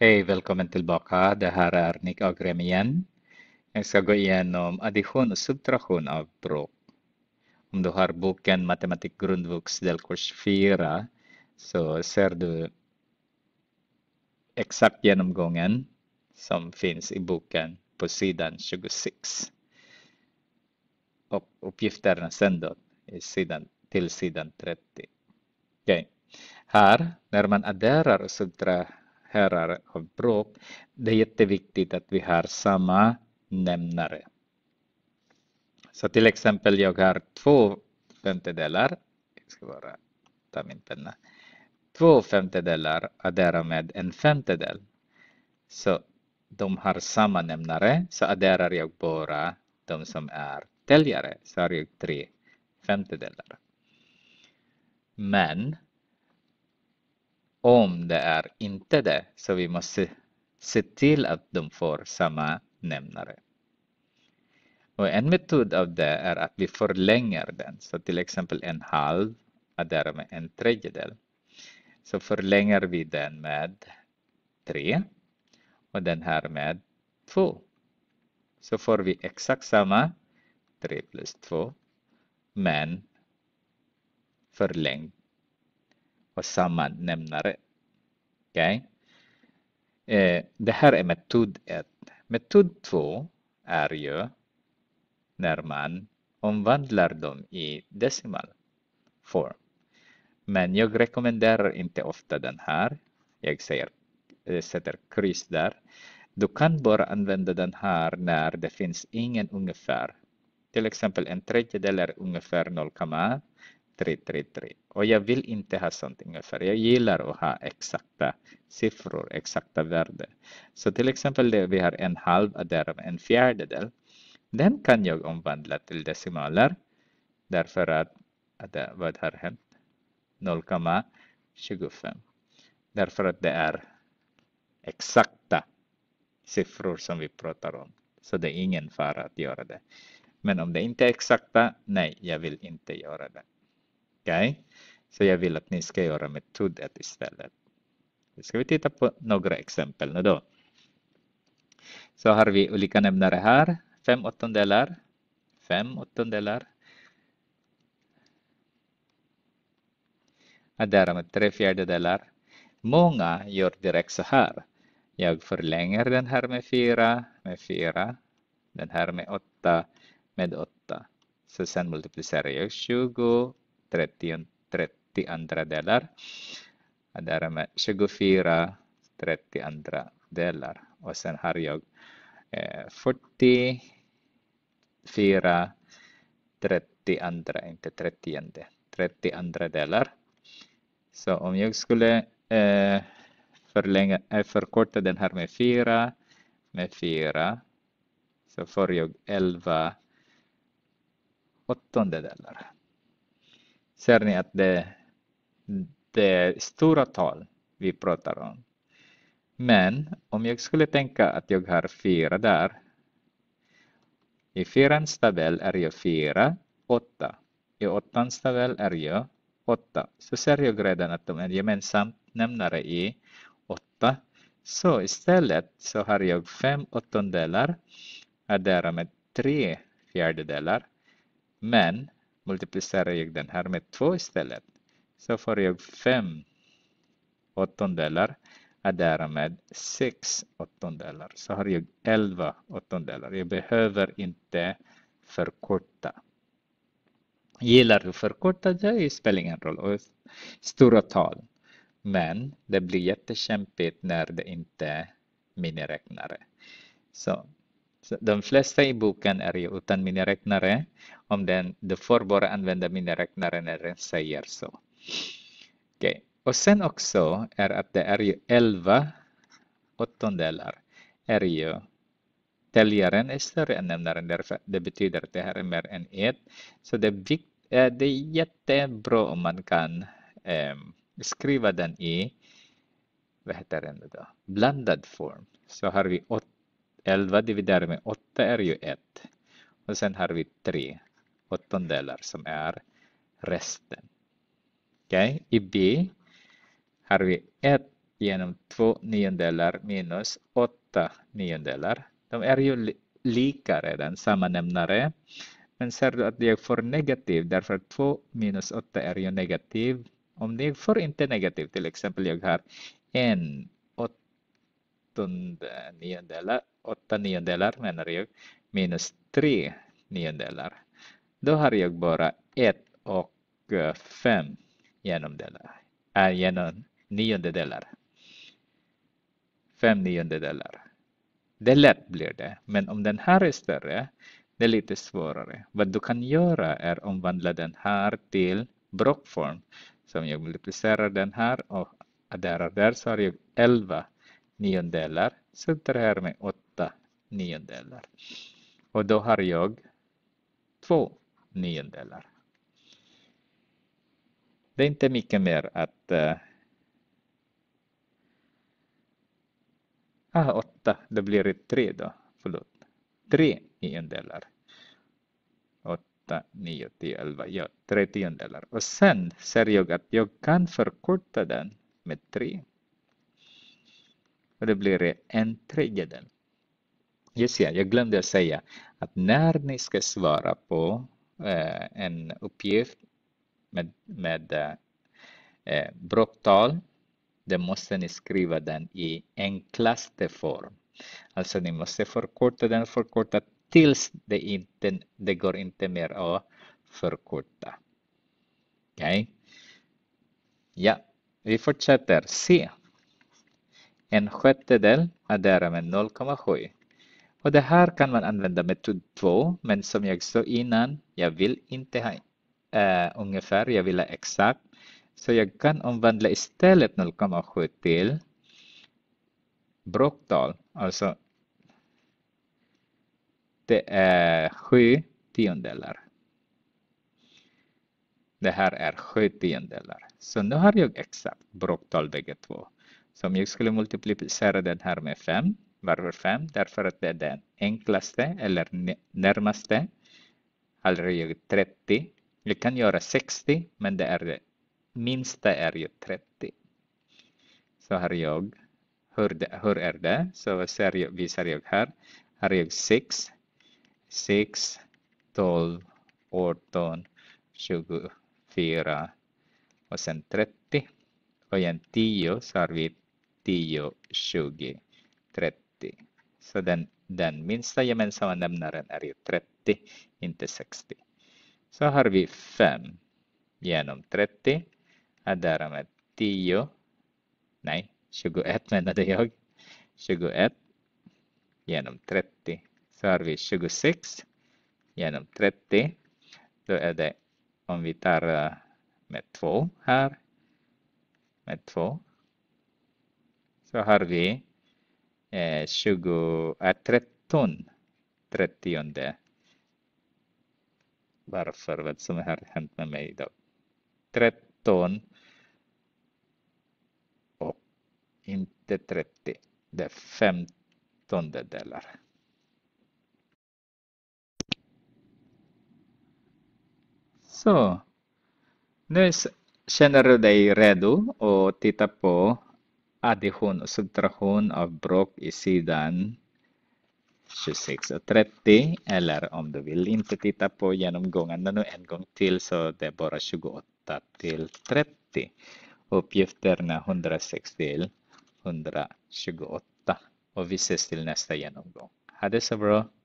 Hej, välkommen tillbaka. Det här är Nick Agrem igen. Jag ska gå igenom addition och subtraktion av bråk. Om du har boken Matematik grundvux delkurs 4 så ser du exakt genomgången som finns i boken på sidan 26. Och uppgifterna sen då i sidan, till sidan 30. okay. här när man adderar och subtraherar herrar av bråk. Det är jätteviktigt att vi har samma nämnare. Så till exempel jag har två femtedelar. Jag ska bara ta min penna. Två femtedelar adderar med en femtedel. Så de har samma nämnare, så adderar jag bara de som är täljare, så har jag tre femtedelar. Men om det är inte det. Så vi måste se till att de får samma nämnare. Och en metod av det är att vi förlänger den. Så till exempel en halv och därmed en tredjedel. Så förlänger vi den med 3 och den här med 2. Så får vi exakt samma 3 plus 2 men förlängd och samma nämnare. Okay? Eh, det här är metod 1. Metod 2 är ju när man omvandlar dem i decimal form. Men jag rekommenderar inte ofta den här. Jag säger, eh, sätter kryss där. Du kan bara använda den här när det finns ingen ungefär. Till exempel en tredjedel är ungefär 0,1 tri, tri, tri. Och jag vill inte ha sånt ungefär. Jag gillar att ha exakta siffror, exakta värden. Så till exempel det vi har en halv och därav en fjärdedel. Den kan jag omvandla till decimaler därför att, att vad har hänt? 0,25. Därför att det är exakta siffror som vi pratar om. Så det är ingen fara att göra det. Men om det inte är exakta, nej, jag vill inte göra det. Okay? Så jag vill att ni ska göra metodet istället. Nu ska vi titta på några exempel nu då. Så har vi olika nämnare här. fem åttondelar. fem åttondelar. Addera med tre fjärdedelar. Många gör direkt så här. Jag förlänger den här med fyra, med fyra, den här med åtta, med åtta. Så sen multiplicerar jag 20 30, andra 32 dollar. 24, 30 andra delar. Och sen har jag eh, 44 32, inte 30, 30 andra delar. Så om jag skulle eh, förlänga, eh, förkorta den här med 4 med 4 så får jag 11 åttonde delar ser ni att det, det är stora tal vi pratar om. Men om jag skulle tänka att jag har fyra där. I fyrans tabell är jag fyra, åtta. I åttans tabell är jag åtta. Så ser jag redan att de är gemensamt nämnare i åtta. Så istället så har jag fem åttondelar, är med tre fjärdedelar. Men multiplicerar jag den här med 2 istället. Så får jag fem åttondelar är därmed 6 åttondelar. Så har jag 11 åttondelar. Jag behöver inte förkorta. Gillar du förkortade spelar ingen roll. Och stora tal. Men det blir jättekämpigt när det inte är miniräknare. Så de flesta i boken är ju utan miniräknare om den, du får bara använda miniräknare när den säger så. Okay. Och sen också är att det är ju 11 åttondelar är ju täljaren är större än nämnaren därför det betyder att det här är mer än ett. Så det är, eh, det är jättebra om man kan eh, skriva den i vad heter den då? blandad form. Så har vi åtta 11 dividerat med 8 är ju 1. Och sen har vi 3 åttondelar som är resten. okay? i B har vi 1 genom 2 niondelar minus 8 niondelar. De är ju lika redan, samma nämnare. Men ser du att jag får negativ, därför 2 minus 8 är ju negativ. Om jag får inte negativ, till exempel jag har 1 åttonde niondelar, åtta niondelar menar jag, minus tre niondelar. Då har jag bara ett och eh, fem genomdelar, äh, genom eh, niondelar. Fem niondelar. Det lätt blir det, men om den här är större, det är lite svårare. Vad du kan göra är omvandla den här till blockform. Så om jag multiplicerar den här och adderar där så har jag 11 niondelar här med 8 niondelar. Och då har jag 2 niondelar. Det är inte mycket mer att... Äh, ah, 8, då blir det 3 då. Förlåt. 3 niondelar. 8, 9, 10, 11, ja, 3 tiondelar. Och sen ser jag att jag kan förkorta den med 3. Och det blir det en tredjedel. Just ja, jag glömde att säga att när ni ska svara på eh, en uppgift med, med eh, eh brocktal, då måste ni skriva den i enklaste form. Alltså ni måste förkorta den, förkorta tills det, inte, det går inte mer att förkorta. Okej? Okay. Ja, vi fortsätter. C. En sjättedel är därmed 0,7. Och det här kan man använda metod 2, men som jag sa innan, jag vill inte ha uh, ungefär, jag vill ha exakt. Så jag kan omvandla istället 0,7 till bråktal, alltså det är 7 tiondelar. Det här är 7 tiondelar. Så nu har jag exakt bråktal bägge två. Som jag skulle multiplicera den här med 5. Varför 5? Därför att det är den enklaste eller närmaste. Aldrig 30. Jag kan göra 60, men det är det minsta är ju 30. Så har jag, hur, det, hur är det? Så ser jag, visar jag här. Här har jag 6, 6, 12, 18, 24 och sen 30. Och igen 10 så har vi 10, 20, 30. Så den, den minsta gemensamma nämnaren är ju 30, inte 60. Så har vi 5 genom 30 Och därmed 10, nej 21 menade jag, 21 genom 30. Så har vi 26 genom 30. Då är det om vi tar eh, med 2 här, med 2 så har vi eh, 20, äh, 13, 30. Varför? Vad som har hänt med mig idag? 13 och inte 30. Det är 15 delar. Så, nu känner du dig redo att titta på addition och subtraktion av subtraction i sidan 26 och 30 eller om du vill inte titta på genomgångarna nu en gång till så det är bara 28 till 30. Uppgifterna 106 till 128 och vi ses till nästa genomgång. Ha det så bra!